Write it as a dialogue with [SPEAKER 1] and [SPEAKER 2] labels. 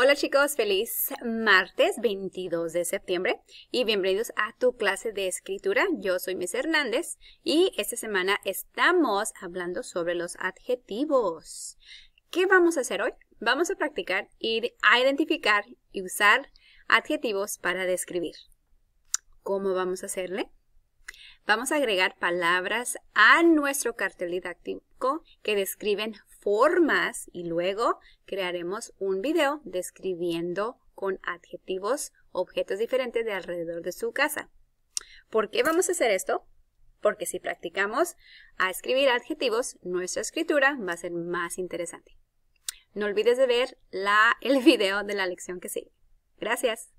[SPEAKER 1] Hola chicos, feliz martes 22 de septiembre y bienvenidos a tu clase de escritura. Yo soy Miss Hernández y esta semana estamos hablando sobre los adjetivos. ¿Qué vamos a hacer hoy? Vamos a practicar ir a identificar y usar adjetivos para describir. ¿Cómo vamos a hacerle? Vamos a agregar palabras a nuestro cartel didáctico que describen formas y luego crearemos un video describiendo con adjetivos objetos diferentes de alrededor de su casa. ¿Por qué vamos a hacer esto? Porque si practicamos a escribir adjetivos, nuestra escritura va a ser más interesante. No olvides de ver el video de la lección que sigue. Gracias.